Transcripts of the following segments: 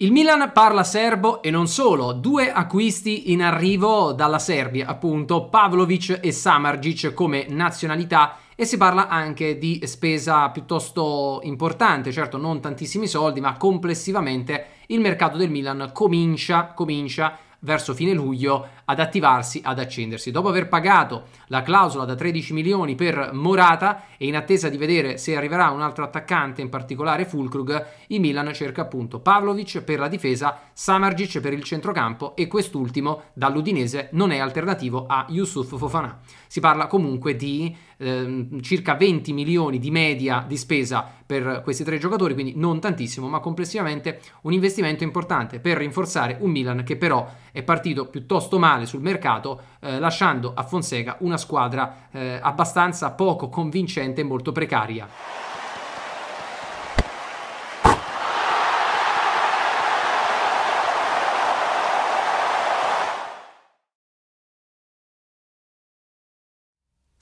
Il Milan parla serbo e non solo, due acquisti in arrivo dalla Serbia, appunto Pavlovic e Samargic come nazionalità e si parla anche di spesa piuttosto importante, certo non tantissimi soldi, ma complessivamente il mercato del Milan comincia, comincia verso fine luglio ad attivarsi, ad accendersi. Dopo aver pagato la clausola da 13 milioni per Morata e in attesa di vedere se arriverà un altro attaccante, in particolare Fulkrug, il Milan cerca appunto Pavlovic per la difesa, Samargic per il centrocampo e quest'ultimo dall'Udinese non è alternativo a Yusuf Fofana. Si parla comunque di ehm, circa 20 milioni di media di spesa per questi tre giocatori, quindi non tantissimo, ma complessivamente un investimento importante per rinforzare un Milan che però è partito piuttosto male sul mercato, eh, lasciando a Fonseca una squadra eh, abbastanza poco convincente e molto precaria.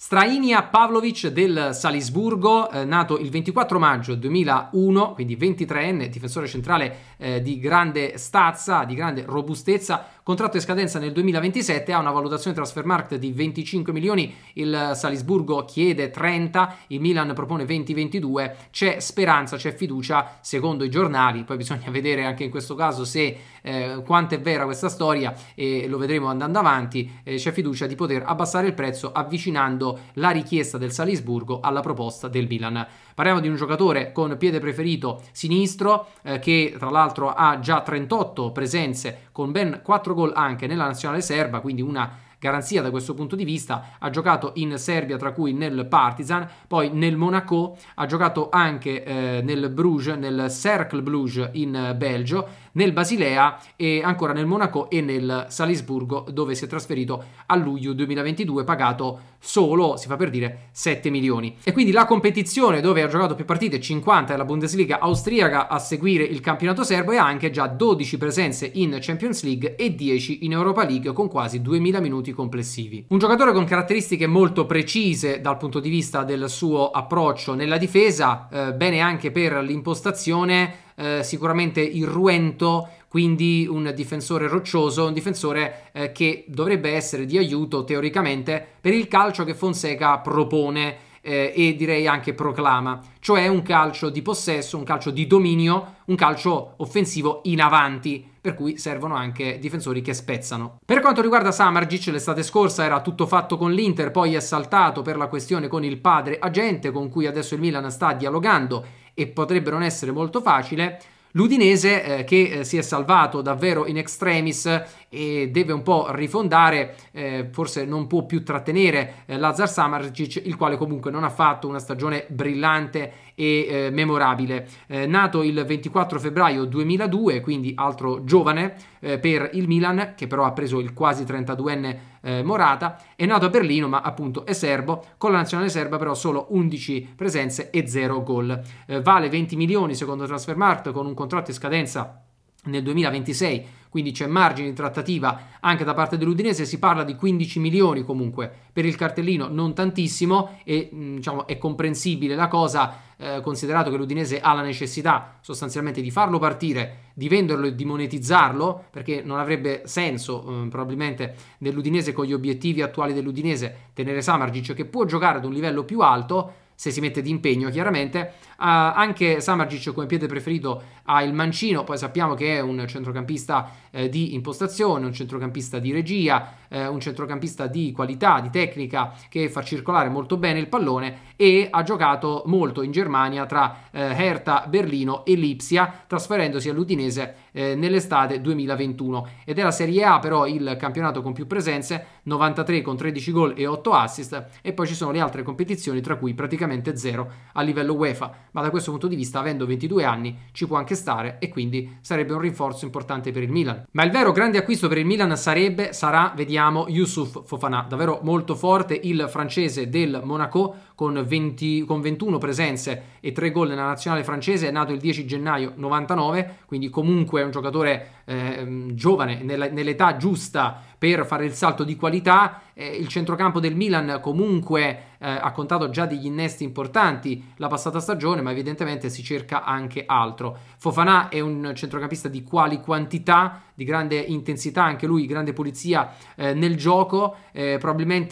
Strainia Pavlovic del Salisburgo, eh, nato il 24 maggio 2001, quindi 23enne, difensore centrale eh, di grande stazza, di grande robustezza, contratto in scadenza nel 2027, ha una valutazione transfermarkt di 25 milioni, il Salisburgo chiede 30, il Milan propone 20-22, c'è speranza, c'è fiducia secondo i giornali, poi bisogna vedere anche in questo caso se eh, quanto è vera questa storia e lo vedremo andando avanti, eh, c'è fiducia di poter abbassare il prezzo avvicinando la richiesta del Salisburgo alla proposta del Milan. Parliamo di un giocatore con piede preferito sinistro eh, che tra l'altro ha già 38 presenze con ben 4 gol anche nella nazionale serba, quindi una garanzia da questo punto di vista, ha giocato in Serbia tra cui nel Partizan, poi nel Monaco, ha giocato anche eh, nel Bruges, nel Cercle Bruges in Belgio nel Basilea e ancora nel Monaco e nel Salisburgo dove si è trasferito a luglio 2022 pagato solo, si fa per dire, 7 milioni. E quindi la competizione dove ha giocato più partite, 50 è la Bundesliga austriaca a seguire il campionato serbo e ha anche già 12 presenze in Champions League e 10 in Europa League con quasi 2000 minuti complessivi. Un giocatore con caratteristiche molto precise dal punto di vista del suo approccio nella difesa, eh, bene anche per l'impostazione eh, sicuramente irruento, quindi un difensore roccioso, un difensore eh, che dovrebbe essere di aiuto teoricamente per il calcio che Fonseca propone eh, e direi anche proclama, cioè un calcio di possesso, un calcio di dominio, un calcio offensivo in avanti, per cui servono anche difensori che spezzano. Per quanto riguarda Samargic, l'estate scorsa era tutto fatto con l'Inter, poi è saltato per la questione con il padre agente con cui adesso il Milan sta dialogando e potrebbe non essere molto facile, L'Udinese eh, che eh, si è salvato davvero in extremis e deve un po' rifondare, eh, forse non può più trattenere eh, Lazar Samarcic, il quale comunque non ha fatto una stagione brillante e eh, memorabile. Eh, nato il 24 febbraio 2002, quindi altro giovane eh, per il Milan, che però ha preso il quasi 32enne eh, Morata, è nato a Berlino ma appunto è serbo, con la nazionale serba però solo 11 presenze e 0 gol. vale 20 milioni secondo Transfermarkt con un contratto in scadenza nel 2026 quindi c'è margine di trattativa anche da parte dell'Udinese, si parla di 15 milioni comunque per il cartellino, non tantissimo e mm, diciamo, è comprensibile la cosa eh, considerato che l'Udinese ha la necessità sostanzialmente di farlo partire, di venderlo e di monetizzarlo, perché non avrebbe senso eh, probabilmente dell'Udinese con gli obiettivi attuali dell'Udinese tenere Samargic che può giocare ad un livello più alto, se si mette d'impegno chiaramente. Uh, anche Samargic come piede preferito ha il mancino, poi sappiamo che è un centrocampista eh, di impostazione, un centrocampista di regia, eh, un centrocampista di qualità, di tecnica, che fa circolare molto bene il pallone e ha giocato molto in Germania tra eh, Hertha, Berlino e Lipsia, trasferendosi all'Udinese eh, nell'estate 2021 ed è la Serie A però il campionato con più presenze, 93 con 13 gol e 8 assist e poi ci sono le altre competizioni tra cui praticamente zero a livello UEFA, ma da questo punto di vista avendo 22 anni ci può anche stare e quindi sarebbe un rinforzo importante per il Milan. Ma il vero grande acquisto per il Milan sarebbe, sarà, vediamo, Yusuf Fofana, davvero molto forte il francese del Monaco con, 20, con 21 presenze e 3 gol nella nazionale francese, è nato il 10 gennaio 99, quindi comunque un giocatore eh, giovane, nell'età giusta per fare il salto di qualità. Eh, il centrocampo del Milan comunque eh, ha contato già degli innesti importanti la passata stagione, ma evidentemente si cerca anche altro. Fofanà è un centrocampista di quali quantità, di grande intensità, anche lui, grande pulizia eh, nel gioco. Eh, probabilmente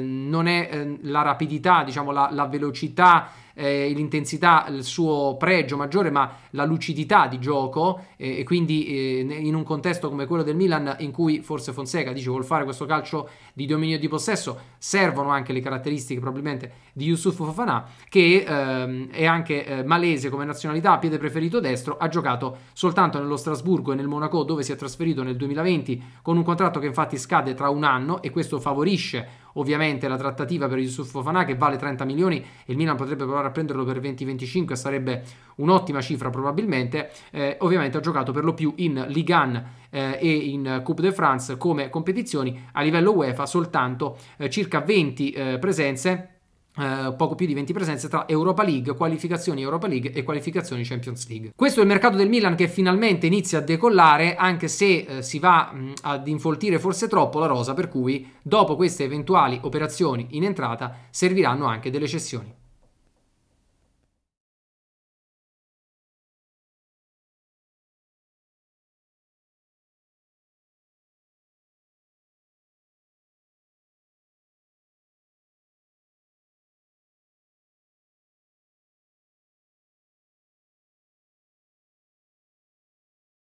non è ehm, la rapidità, diciamo la, la velocità eh, l'intensità, il suo pregio maggiore, ma la lucidità di gioco eh, e quindi eh, in un contesto come quello del Milan in cui forse Fonseca dice vuol fare questo calcio di dominio e di possesso, servono anche le caratteristiche probabilmente di Yusuf Fofana che ehm, è anche eh, malese come nazionalità, piede preferito destro, ha giocato soltanto nello Strasburgo e nel Monaco dove si è trasferito nel 2020 con un contratto che infatti scade tra un anno e questo favorisce ovviamente la trattativa per Yusuf Fofana che vale 30 milioni e il Milan potrebbe provare a prenderlo per 20-25, sarebbe un'ottima cifra probabilmente. Eh, ovviamente ha giocato per lo più in Ligan eh, e in Coupe de France come competizioni a livello UEFA soltanto eh, circa 20 eh, presenze eh, poco più di 20 presenze tra Europa League, qualificazioni Europa League e qualificazioni Champions League. Questo è il mercato del Milan che finalmente inizia a decollare, anche se eh, si va mh, ad infoltire forse troppo la rosa, per cui dopo queste eventuali operazioni in entrata serviranno anche delle cessioni.